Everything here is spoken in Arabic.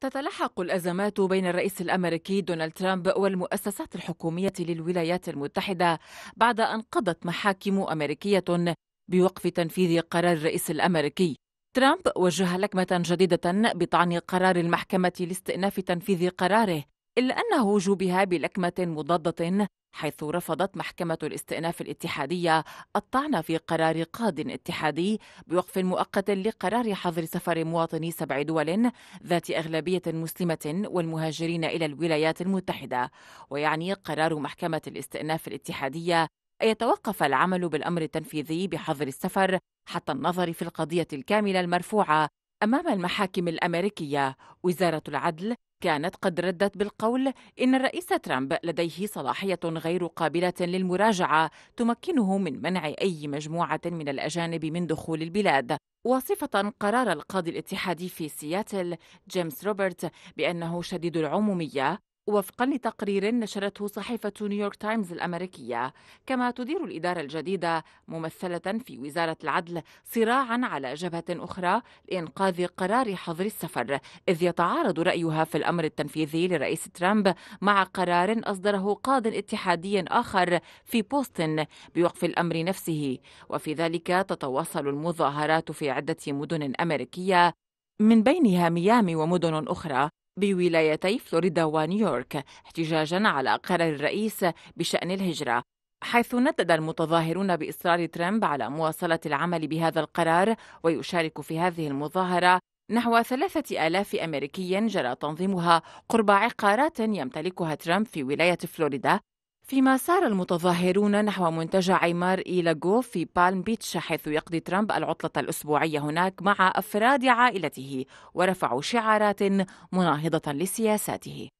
تتلحق الأزمات بين الرئيس الأمريكي دونالد ترامب والمؤسسات الحكومية للولايات المتحدة بعد أن قضت محاكم أمريكية بوقف تنفيذ قرار الرئيس الأمريكي ترامب وجه لكمة جديدة بطعن قرار المحكمة لاستئناف تنفيذ قراره إلا أنه وجوبها بلكمة مضادة حيث رفضت محكمة الاستئناف الاتحادية الطعن في قرار قاض اتحادي بوقف مؤقت لقرار حظر سفر مواطني سبع دول ذات أغلبية مسلمة والمهاجرين إلى الولايات المتحدة ويعني قرار محكمة الاستئناف الاتحادية أن يتوقف العمل بالأمر التنفيذي بحظر السفر حتى النظر في القضية الكاملة المرفوعة أمام المحاكم الأمريكية وزارة العدل كانت قد ردت بالقول إن الرئيس ترامب لديه صلاحية غير قابلة للمراجعة تمكنه من منع أي مجموعة من الأجانب من دخول البلاد وصفة قرار القاضي الاتحادي في سياتل جيمس روبرت بأنه شديد العمومية وفقا لتقرير نشرته صحيفة نيويورك تايمز الأمريكية كما تدير الإدارة الجديدة ممثلة في وزارة العدل صراعا على جبهة أخرى لإنقاذ قرار حظر السفر إذ يتعارض رأيها في الأمر التنفيذي لرئيس ترامب مع قرار أصدره قاض اتحادي آخر في بوستن بوقف الأمر نفسه وفي ذلك تتواصل المظاهرات في عدة مدن أمريكية من بينها ميامي ومدن أخرى بولايتي فلوريدا ونيويورك احتجاجا على قرار الرئيس بشأن الهجرة حيث ندد المتظاهرون بإصرار ترامب على مواصلة العمل بهذا القرار ويشارك في هذه المظاهرة نحو ثلاثة آلاف أمريكي جرى تنظيمها قرب عقارات يمتلكها ترامب في ولاية فلوريدا فيما سار المتظاهرون نحو منتجع عمار إيلاغو في بالم بيتش حيث يقضي ترامب العطلة الأسبوعية هناك مع أفراد عائلته ورفعوا شعارات مناهضة لسياساته